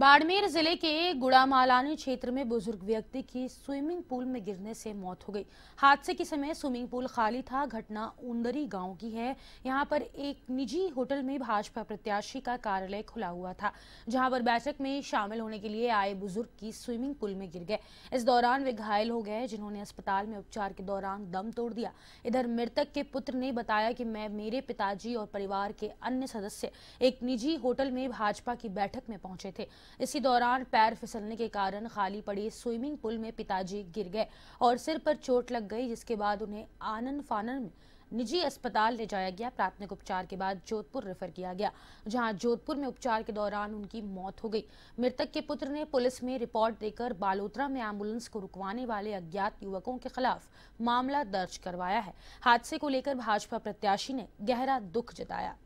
बाड़मेर जिले के गुड़ामालानी क्षेत्र में बुजुर्ग व्यक्ति की स्विमिंग पूल में गिरने से मौत हो गई हादसे के समय स्विमिंग पूल खाली था घटना उंदरी गांव की है यहां पर एक निजी होटल में भाजपा प्रत्याशी का कार्यालय खुला हुआ था जहां पर बैठक में शामिल होने के लिए आए बुजुर्ग की स्विमिंग पूल में गिर गए इस दौरान वे घायल हो गए जिन्होंने अस्पताल में उपचार के दौरान दम तोड़ दिया इधर मृतक के पुत्र ने बताया कि मैं मेरे पिताजी और परिवार के अन्य सदस्य एक निजी होटल में भाजपा की बैठक में पहुंचे थे इसी दौरान पैर फिसलने के कारण खाली पड़ी स्विमिंग पूल में पिताजी गिर गए और सिर पर चोट लग गई जिसके बाद उन्हें आनन फानन में निजी अस्पताल ले जाया गया प्राथमिक उपचार के बाद जोधपुर रेफर किया गया जहां जोधपुर में उपचार के दौरान उनकी मौत हो गई मृतक के पुत्र ने पुलिस में रिपोर्ट देकर बालोतरा में एम्बुलेंस को रुकवाने वाले अज्ञात युवकों के खिलाफ मामला दर्ज करवाया है हादसे को लेकर भाजपा प्रत्याशी ने गहरा दुख जताया